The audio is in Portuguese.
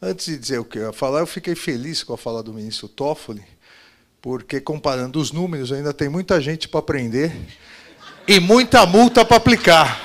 Antes de dizer o que eu ia falar, eu fiquei feliz com a fala do ministro Toffoli, porque comparando os números, ainda tem muita gente para aprender e muita multa para aplicar.